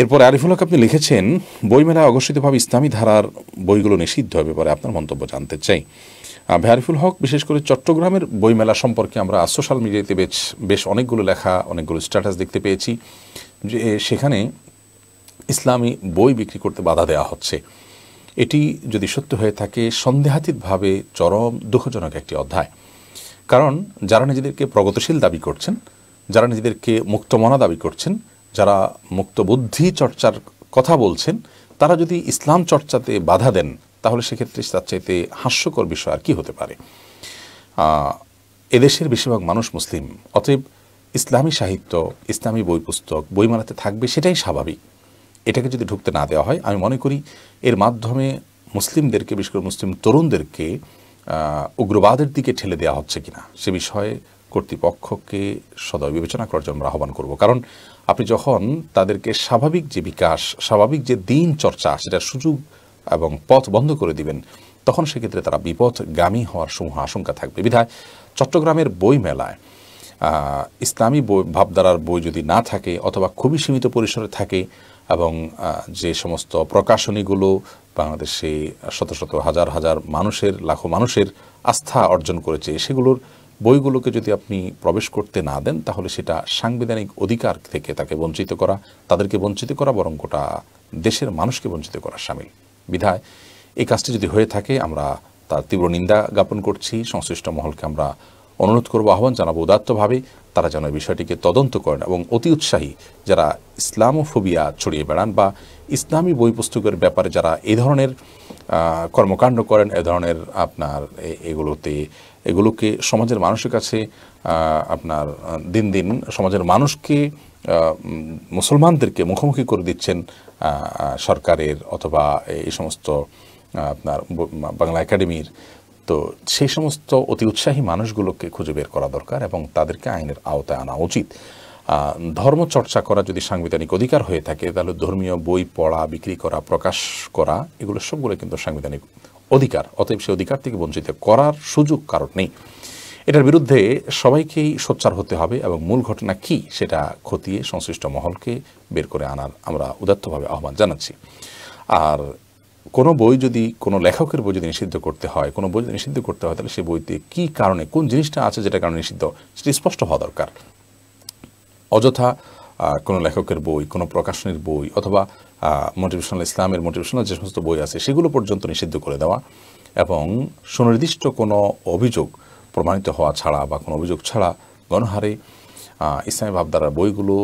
এরপর আরিফুল হক আপনি লিখেছেন বইমেলায় অঘোষিতভাবে ইসলামী ধারার বইগুলো নিষিদ্ধ হবে পরে আপনার মন্তব্য জানতে চাই ভেয়ারিফুল হক বিশেষ করে চট্টগ্রামের বইমেলা সম্পর্কে আমরা সোশ্যাল মিডিয়াতে বেশ বেশ অনেকগুলো লেখা অনেকগুলো স্ট্যাটাস দেখতে পেয়েছি যে সেখানে ইসলামী বই বিক্রি করতে বাধা দেওয়া হচ্ছে এটি যদি সত্য হয়ে থাকে সন্দেহাতীতভাবে চরম দুঃখজনক একটি অধ্যায় কারণ যারা নিজেদেরকে প্রগতিশীল দাবি করছেন যারা নিজেদেরকে মুক্তমনা দাবি করছেন যারা মুক্তবুদ্ধি চর্চার কথা বলছেন তারা যদি ইসলাম চর্চাতে বাধা দেন তাহলে সেক্ষেত্রে তার চাইতে হাস্যকর বিষয় আর কি হতে পারে এদেশের বেশিরভাগ মানুষ মুসলিম অতএব ইসলামী সাহিত্য ইসলামী বই পুস্তক বইমালাতে থাকবে সেটাই স্বাভাবিক এটাকে যদি ঢুকতে না দেওয়া হয় আমি মনে করি এর মাধ্যমে মুসলিমদেরকে বিশেষ করে মুসলিম তরুণদেরকে উগ্রবাদের দিকে ঠেলে দেওয়া হচ্ছে কিনা সে বিষয়ে কর্তৃপক্ষকে সদয় বিবেচনা করার জন্য আহ্বান করব কারণ আপনি যখন তাদেরকে স্বাভাবিক যে বিকাশ স্বাভাবিক যে দিন চর্চা সেটার সুযোগ এবং পথ বন্ধ করে দিবেন তখন সেক্ষেত্রে তারা বিপদগামী হওয়ার সমূহ আশঙ্কা থাকবে বিধায় চট্টগ্রামের বই মেলায় ইসলামী বই ভাবধারার বই যদি না থাকে অথবা খুবই সীমিত পরিসরে থাকে এবং যে সমস্ত প্রকাশনীগুলো বাংলাদেশে শত শত হাজার হাজার মানুষের লাখো মানুষের আস্থা অর্জন করেছে সেগুলোর বইগুলোকে যদি আপনি প্রবেশ করতে না দেন তাহলে সেটা সাংবিধানিক অধিকার থেকে তাকে বঞ্চিত করা তাদেরকে বঞ্চিত করা বরং গোটা দেশের মানুষকে বঞ্চিত করা সামিল বিধায় এই কাজটি যদি হয়ে থাকে আমরা তার তীব্র নিন্দা জ্ঞাপন করছি সংশ্লিষ্ট মহলকে আমরা অনুরোধ করবো আহ্বান জানাবো উদাত্তভাবে তারা যেন এই বিষয়টিকে তদন্ত করেন এবং অতি উৎসাহী যারা ইসলামোফোবিয়া ছড়িয়ে বেড়ান বা ইসলামী বই পুস্তকের ব্যাপারে যারা এ ধরনের কর্মকাণ্ড করেন এ ধরনের আপনার এগুলোতে এগুলোকে সমাজের মানুষের কাছে আপনার দিন দিন সমাজের মানুষকে মুসলমানদেরকে মুখোমুখি করে দিচ্ছেন সরকারের অথবা এই সমস্ত আপনার বাংলা একাডেমির তো সেই সমস্ত অতি উৎসাহী মানুষগুলোকে খুঁজে বের করা দরকার এবং তাদেরকে আইনের আওতায় আনা উচিত ধর্মচর্চা করা যদি সাংবিধানিক অধিকার হয়ে থাকে তাহলে ধর্মীয় বই পড়া বিক্রি করা প্রকাশ করা এগুলো সবগুলো কিন্তু সাংবিধানিক অধিকার অতএব সে অধিকার থেকে বঞ্চিত করার সুযোগ কারণ নেই এটার বিরুদ্ধে সবাইকেই সোচ্চার হতে হবে এবং মূল ঘটনা কি সেটা খতিয়ে সংশ্লিষ্ট মহলকে বের করে আনার আমরা উদাত্তভাবে আহ্বান জানাচ্ছি আর কোনো বই যদি কোনো লেখকের বই যদি নিষিদ্ধ করতে হয় কোনো বই যদি নিষিদ্ধ করতে হয় তাহলে সে বইতে কী কারণে কোন জিনিসটা আছে যেটা কারণে নিষিদ্ধ সেটি স্পষ্ট হওয়া দরকার অযথা কোনো লেখকের বই কোনো প্রকাশনীর বই অথবা মোটিভেশনাল ইসলামের মোটিভেশনাল যে সমস্ত বই আছে সেগুলো পর্যন্ত নিষিদ্ধ করে দেওয়া এবং সুনির্দিষ্ট কোনো অভিযোগ প্রমাণিত হওয়া ছাড়া বা কোনো অভিযোগ ছাড়া গণহারে ইসলামী ভাবধারার বইগুলো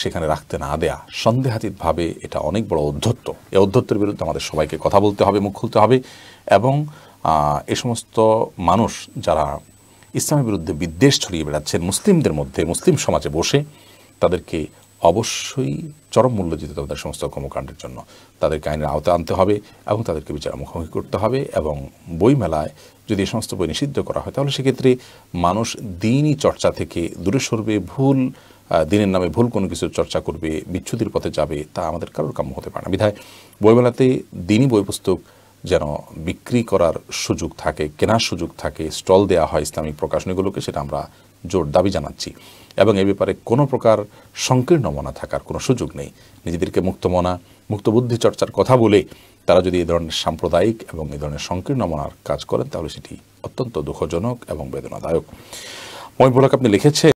সেখানে রাখতে না দেয়া সন্দেহাতীতভাবে এটা অনেক বড় অধ্যত্ত এ অধ্যত্তের বিরুদ্ধে আমাদের সবাইকে কথা বলতে হবে মুখ খুলতে হবে এবং এ সমস্ত মানুষ যারা ইসলামের বিরুদ্ধে বিদ্বেষ ছড়িয়ে বেড়াচ্ছেন মুসলিমদের মধ্যে মুসলিম সমাজে বসে তাদেরকে অবশ্যই চরম মূল্য দিতে হবে তাদের সমস্ত কর্মকাণ্ডের জন্য তাদেরকে আইনের আওতায় আনতে হবে এবং তাদেরকে বিচার মুখোমুখি করতে হবে এবং বই মেলায় যদি এই সমস্ত বই নিষিদ্ধ করা হয় তাহলে সেক্ষেত্রে মানুষ দিনই চর্চা থেকে দূরে সরবে ভুল দিনের নামে ভুল কোনো কিছু চর্চা করবে বিচ্ছুতির পথে যাবে তা আমাদের কারোর কাম্য হতে পারে না বিধায় বইমেলাতে দিনই বই পুস্তক যেন বিক্রি করার সুযোগ থাকে কেনার সুযোগ থাকে স্টল দেয়া হয় ইসলামিক প্রকাশনীগুলোকে সেটা আমরা জোর দাবি জানাচ্ছি এবং এ ব্যাপারে কোনো প্রকার সংকীর্ণ মনা থাকার কোনো সুযোগ নেই নিজেদেরকে মুক্ত মুক্ত মুক্তবুদ্ধি চর্চার কথা বলে তারা যদি এ ধরনের সাম্প্রদায়িক এবং এ ধরনের সংকীর্ণ মনার কাজ করেন তাহলে সেটি অত্যন্ত দুঃখজনক এবং বেদনাদায়ক মহিবুল আপনি লিখেছে